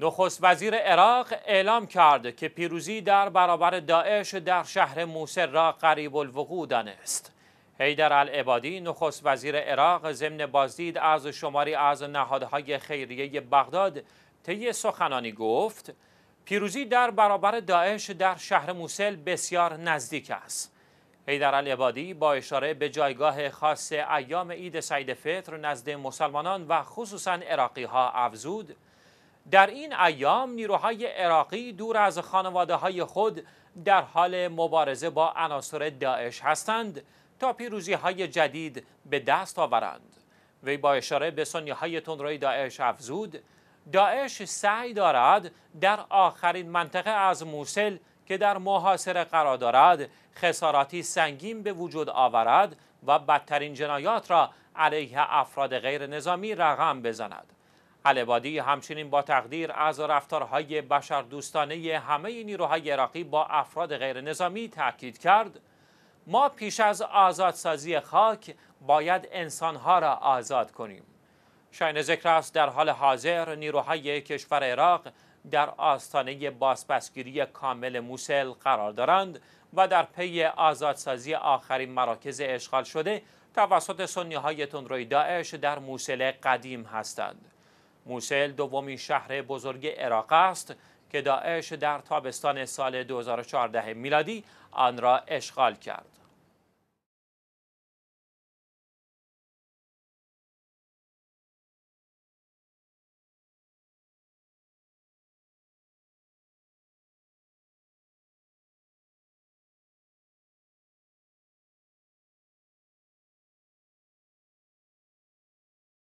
نخست وزیر عراق اعلام کرد که پیروزی در برابر داعش در شهر موسل را قریب الوقوع دانست. حیدر العبادی نخست وزیر عراق ضمن بازدید از شماری از نهادهای خیریه بغداد طی سخنانی گفت پیروزی در برابر داعش در شهر موسل بسیار نزدیک است. حیدر العبادی با اشاره به جایگاه خاص ایام عید سعید فطر نزد مسلمانان و خصوصا عراقی ها افزود در این ایام نیروهای عراقی دور از خانواده های خود در حال مبارزه با عناصر داعش هستند تا پیروزی های جدید به دست آورند وی با اشاره به سنی های تندروی داعش افزود داعش سعی دارد در آخرین منطقه از موسل که در محاصره قرار دارد خساراتی سنگین به وجود آورد و بدترین جنایات را علیه افراد غیر نظامی رقم بزند علبادی همچنین با تقدیر از رفتارهای بشردوستانه همه نیروهای عراقی با افراد غیر نظامی تاکید کرد ما پیش از آزادسازی خاک باید انسانها را آزاد کنیم شاین ذکر است در حال حاضر نیروهای کشور عراق در آستانه بازپسگیری کامل موسل قرار دارند و در پی آزادسازی آخرین مراکز اشغال شده توسط سنی های تندروی داعش در موسل قدیم هستند. موسل دومین شهر بزرگ عراق است که داعش در تابستان سال 2014 میلادی آن را اشغال کرد.